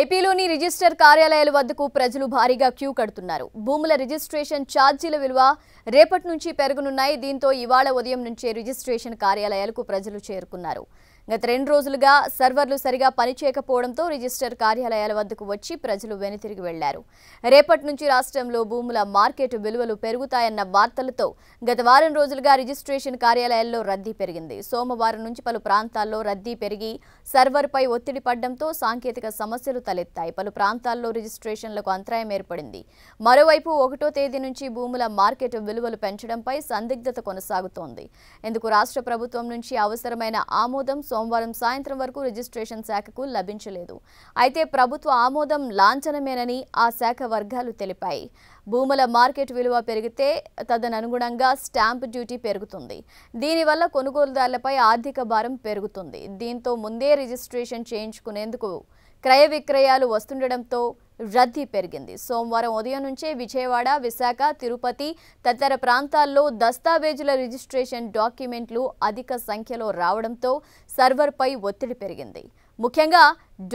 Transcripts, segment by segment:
ఏపీలోని రిజిస్టర్ కార్యాలయాల వద్దకు ప్రజలు భారీగా క్యూ కడుతున్నారు భూముల రిజిస్ట్రేషన్ ఛార్జీల విలువ రేపటి నుంచి పెరుగునున్నాయి దీంతో ఇవాళ ఉదయం నుంచే రిజిస్ట్రేషన్ కార్యాలయాలకు ప్రజలు చేరుకున్నారు గత రెండు రోజులుగా సర్వర్లు సరిగా పనిచేయకపోవడంతో రిజిస్టర్ కార్యాలయాల వద్దకు వచ్చి ప్రజలు వెనుతిరిగి వెళ్లారు రేపటి నుంచి రాష్ట్రంలో భూముల మార్కెట్ విలువలు పెరుగుతాయన్న వార్తలతో గత వారం రోజులుగా రిజిస్ట్రేషన్ కార్యాలయాల్లో రద్దీ పెరిగింది సోమవారం నుంచి పలు ప్రాంతాల్లో రద్దీ పెరిగి సర్వర్పై ఒత్తిడి పడడంతో సాంకేతిక సమస్యలు తలెత్తాయి పలు ప్రాంతాల్లో రిజిస్ట్రేషన్లకు అంతరాయం ఏర్పడింది మరోవైపు ఒకటో తేదీ నుంచి భూముల మార్కెట్ విలువలు పెంచడంపై సందిగ్ధత కొనసాగుతోంది ఇందుకు రాష్ట్ర ప్రభుత్వం నుంచి అవసరమైన ఆమోదం సోమవారం సాయంత్రం వరకు రిజిస్ట్రేషన్ శాఖకు లభించలేదు అయితే ప్రభుత్వ ఆమోదం లాంఛనమేనని ఆ శాఖ వర్గాలు తెలిపాయి భూముల మార్కెట్ విలువ పెరిగితే తదనుగుణంగా స్టాంప్ డ్యూటీ పెరుగుతుంది దీనివల్ల కొనుగోలుదారులపై ఆర్థిక భారం పెరుగుతుంది దీంతో ముందే రిజిస్ట్రేషన్ చేయించుకునేందుకు క్రయ విక్రయాలు వస్తుండటంతో రద్దీ పెరిగింది సోమవారం ఉదయం నుంచే విజయవాడ విశాఖ తిరుపతి తదితర ప్రాంతాల్లో దస్తావేజుల రిజిస్ట్రేషన్ డాక్యుమెంట్లు అధిక సంఖ్యలో రావడంతో సర్వర్పై ఒత్తిడి పెరిగింది ముఖ్యంగా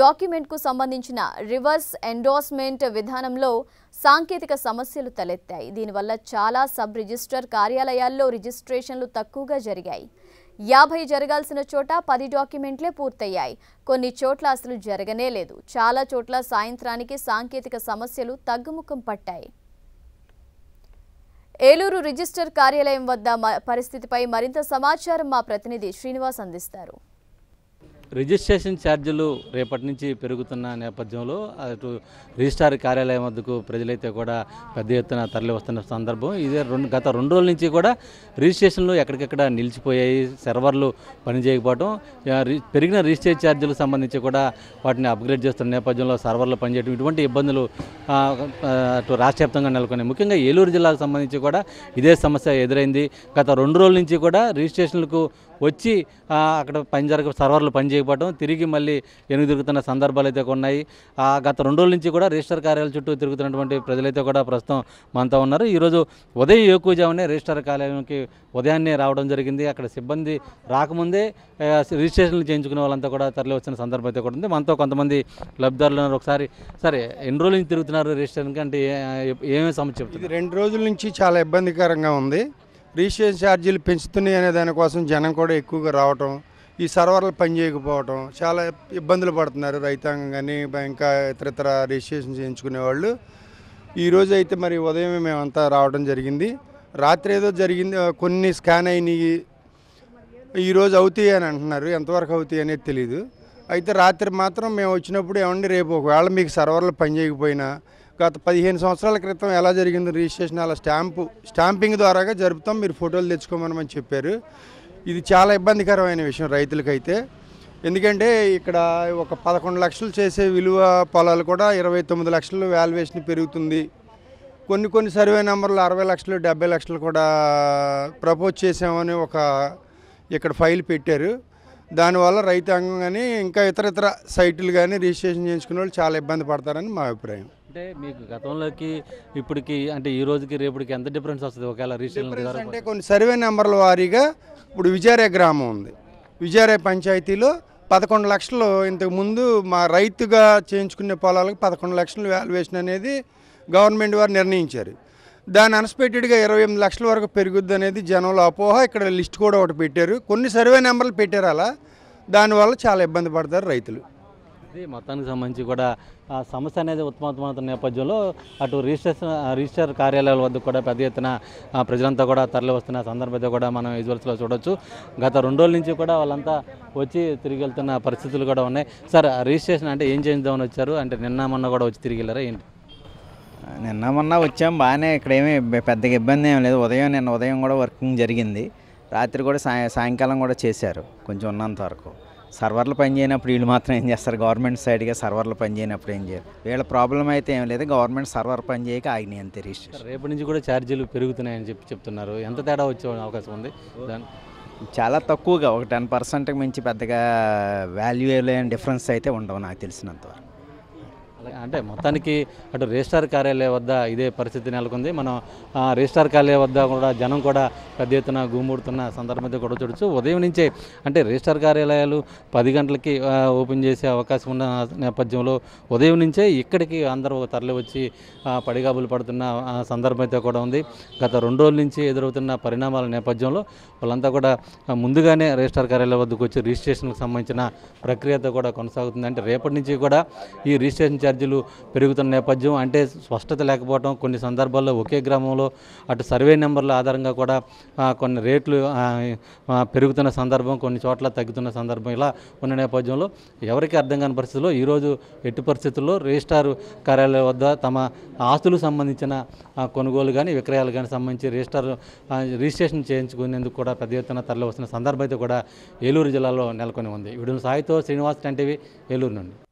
డాక్యుమెంట్కు సంబంధించిన రివర్స్ ఎండోర్స్మెంట్ విధానంలో సాంకేతిక సమస్యలు తలెత్తాయి దీనివల్ల చాలా సబ్ రిజిస్టర్ కార్యాలయాల్లో రిజిస్ట్రేషన్లు తక్కువగా జరిగాయి యాభై జరగాల్సిన చోట పది డాక్యుమెంట్లే పూర్తయ్యాయి కొన్ని చోట్ల అసలు జరగనే లేదు చాలా చోట్ల సాయంత్రానికి సాంకేతిక సమస్యలు తగ్గుముఖం పట్టాయి ఏలూరు రిజిస్టర్ కార్యాలయం వద్ద పరిస్థితిపై మరింత సమాచారం మా ప్రతినిధి శ్రీనివాస్ అందిస్తారు రిజిస్ట్రేషన్ ఛార్జీలు రేపటి నుంచి పెరుగుతున్న నేపథ్యంలో అటు రిజిస్టార్ కార్యాలయం వద్దకు ప్రజలైతే కూడా పెద్ద ఎత్తున తరలి వస్తున్న సందర్భం ఇదే రెండు గత రెండు రోజుల నుంచి కూడా రిజిస్ట్రేషన్లు ఎక్కడికక్కడ నిలిచిపోయాయి సర్వర్లు పనిచేయకపోవడం పెరిగిన రిజిస్ట్రేషన్ ఛార్జీలకు సంబంధించి కూడా వాటిని అప్గ్రేడ్ చేస్తున్న నేపథ్యంలో సర్వర్లు పనిచేయడం ఇటువంటి ఇబ్బందులు అటు రాష్ట్ర వ్యాప్తంగా నెలకొన్నాయి ముఖ్యంగా ఏలూరు జిల్లాకు సంబంధించి కూడా ఇదే సమస్య ఎదురైంది గత రెండు రోజుల నుంచి కూడా రిజిస్ట్రేషన్లకు వచ్చి అక్కడ పని జరగ సర్వర్లు పనిచే చేయకపోవడం తిరిగి మళ్ళీ ఎనుగు తిరుగుతున్న సందర్భాలు అయితే ఉన్నాయి ఆ గత రెండు రోజుల నుంచి కూడా రిజిస్టర్ కార్యాలయం చుట్టూ తిరుగుతున్నటువంటి ప్రజలైతే కూడా ప్రస్తుతం మనతో ఉన్నారు ఈరోజు ఉదయం ఎక్కువ జామనే రిజిస్టర్ కార్యాలయంకి ఉదయాన్నే రావడం జరిగింది అక్కడ సిబ్బంది రాకముందే రిజిస్ట్రేషన్లు చేయించుకునే వాళ్ళంతా కూడా తరలి వచ్చిన సందర్భం అయితే కూడా ఉంది మనతో కొంతమంది లబ్ధిదారులు ఉన్నారు ఒకసారి సరే ఎన్ని రోజుల నుంచి తిరుగుతున్నారు రిజిస్ట్రేషన్కి అంటే ఏమేమి సమస్య చెప్తుంది రెండు రోజుల నుంచి చాలా ఇబ్బందికరంగా ఉంది రిజిస్ట్రేషన్ ఛార్జీలు పెంచుతున్నాయి అనే దానికోసం జనం కూడా ఎక్కువగా రావటం ఈ సర్వర్లు పనిచేయకపోవడం చాలా ఇబ్బందులు పడుతున్నారు రైతాంగం కానీ ఇంకా ఇతరతర రిజిస్ట్రేషన్ చేయించుకునే వాళ్ళు ఈరోజు అయితే మరి ఉదయమే మేమంతా రావడం జరిగింది రాత్రి ఏదో జరిగింది కొన్ని స్కాన్ అయినాయి ఈరోజు అవుతాయి అని అంటున్నారు ఎంతవరకు అవుతాయి అనేది తెలియదు అయితే రాత్రి మాత్రం మేము వచ్చినప్పుడు ఏమండి రేపు ఒకవేళ మీకు సర్వర్లు పనిచేయకపోయినా గత పదిహేను సంవత్సరాల క్రితం ఎలా జరిగింది రిజిస్ట్రేషన్ అలా స్టాంపు స్టాంపింగ్ ద్వారాగా జరుపుతాం మీరు ఫోటోలు తెచ్చుకోమని చెప్పారు ఇది చాలా ఇబ్బందికరమైన విషయం రైతులకైతే ఎందుకంటే ఇక్కడ ఒక పదకొండు లక్షలు చేసే విలువ పొలాలు కూడా ఇరవై తొమ్మిది లక్షలు వాల్యుయేషన్ పెరుగుతుంది కొన్ని కొన్ని సర్వే నెంబర్లు అరవై లక్షలు డెబ్బై లక్షలు కూడా ప్రపోజ్ చేసామని ఒక ఇక్కడ ఫైల్ పెట్టారు దానివల్ల రైతాంగం కానీ ఇంకా ఇతర ఇతర సైట్లు కానీ రిజిస్ట్రేషన్ చేయించుకునే వాళ్ళు చాలా ఇబ్బంది పడతారని మా అభిప్రాయం అంటే మీకు గతంలోకి ఇప్పటికి అంటే ఈ రోజుకి రేపటికి ఎంత డిఫరెన్స్ వస్తుంది ఒకవేళ రిజిస్ట్రేషన్ అంటే కొన్ని సర్వే నెంబర్ల వారీగా ఇప్పుడు విజయారే గ్రామం ఉంది విజయారే పంచాయతీలో పదకొండు లక్షలు ఇంతకు ముందు మా రైతుగా చేయించుకునే పొలాలకు పదకొండు లక్షలు వాల్యుయేషన్ అనేది గవర్నమెంట్ వారు నిర్ణయించారు దాని అన్స్పెక్టెడ్గా ఇరవై ఎనిమిది లక్షల వరకు పెరుగుద్ది అనేది జనంలో అపోహ ఇక్కడ లిస్ట్ కూడా ఒకటి పెట్టారు కొన్ని సర్వే నెంబర్లు పెట్టారు అలా దానివల్ల చాలా ఇబ్బంది పడతారు రైతులు మొత్తానికి సంబంధించి కూడా ఆ సమస్య అనేది ఉత్పన్నమవుతున్న నేపథ్యంలో అటు రిజిస్ట్రేషన్ రిజిస్టర్ కార్యాలయాల వద్ద కూడా పెద్ద ఎత్తున ప్రజలంతా కూడా తరలి వస్తున్న సందర్భంగా కూడా మనం విజువల్స్లో చూడొచ్చు గత రెండు రోజుల నుంచి కూడా వాళ్ళంతా వచ్చి తిరిగి వెళ్తున్న పరిస్థితులు కూడా ఉన్నాయి సార్ రిజిస్ట్రేషన్ అంటే ఏం చేయించామని వచ్చారు అంటే నిన్న మొన్న కూడా వచ్చి తిరిగి వెళ్ళారా ఏంటి నిన్న మొన్న వచ్చాం బాగానే ఇక్కడ పెద్దగా ఇబ్బంది ఏం లేదు ఉదయం నిన్న ఉదయం కూడా వర్కింగ్ జరిగింది రాత్రి కూడా సాయ సాయంకాలం కూడా చేశారు కొంచెం ఉన్నంత వరకు సర్వర్లు పనిచేయనప్పుడు వీళ్ళు మాత్రం ఏం చేస్తారు గవర్నమెంట్ సైడ్గా సర్వర్లు పనిచేయనప్పుడు ఏం చేయరు వీళ్ళ ప్రాబ్లం అయితే ఏం లేదు గవర్నమెంట్ సర్వర్ పనిచేయక ఆగినాయి అంతే రిజిస్టర్ రేపటి నుంచి కూడా ఛార్జీలు పెరుగుతున్నాయని చెప్పి చెప్తున్నారు ఎంత తేడా వచ్చే అవకాశం ఉంది చాలా తక్కువగా ఒక టెన్ పర్సెంట్కి మించి పెద్దగా వాల్యూ డిఫరెన్స్ అయితే ఉండవు నాకు తెలిసినంతవరకు అంటే మొత్తానికి అటు రిజిస్టార్ కార్యాలయం వద్ద ఇదే పరిస్థితి నెలకొంది మనం రిజిస్టార్ కార్యాలయం వద్ద కూడా జనం కూడా పెద్ద ఎత్తున గుమ్మూడుతున్న సందర్భంతో కూడా చూడొచ్చు ఉదయం నుంచే అంటే రిజిస్టార్ కార్యాలయాలు పది గంటలకి ఓపెన్ చేసే అవకాశం ఉన్న నేపథ్యంలో ఉదయం నుంచే ఇక్కడికి అందరూ తరలి వచ్చి పడిగాబులు పడుతున్న సందర్భం అయితే కూడా ఉంది గత రెండు రోజుల నుంచి ఎదురవుతున్న పరిణామాల నేపథ్యంలో వాళ్ళంతా కూడా ముందుగానే రిజిస్టార్ కార్యాలయం వద్దకు వచ్చి రిజిస్ట్రేషన్కు సంబంధించిన ప్రక్రియతో కూడా కొనసాగుతుంది అంటే రేపటి నుంచి కూడా ఈ రిజిస్ట్రేషన్ ఛార్జీలు సమస్యలు పెరుగుతున్న నేపథ్యం అంటే స్పష్టత లేకపోవడం కొన్ని సందర్భాల్లో ఒకే గ్రామంలో అటు సర్వే నెంబర్ల ఆధారంగా కూడా కొన్ని రేట్లు పెరుగుతున్న సందర్భం కొన్ని చోట్ల తగ్గుతున్న సందర్భం ఇలా ఉన్న నేపథ్యంలో ఎవరికి అర్థం కాని పరిస్థితుల్లో ఈరోజు ఎట్టి పరిస్థితుల్లో రిజిస్టార్ కార్యాలయం వద్ద తమ ఆస్తులకు సంబంధించిన కొనుగోలు కానీ విక్రయాలు కానీ సంబంధించి రిజిస్టార్ రిజిస్ట్రేషన్ చేయించుకునేందుకు కూడా పెద్ద ఎత్తున తరలి వస్తున్న సందర్భం అయితే కూడా ఏలూరు జిల్లాలో నెలకొని ఉంది వీడియో సాయితో శ్రీనివాస్ టీవీ ఏలూరు నుండి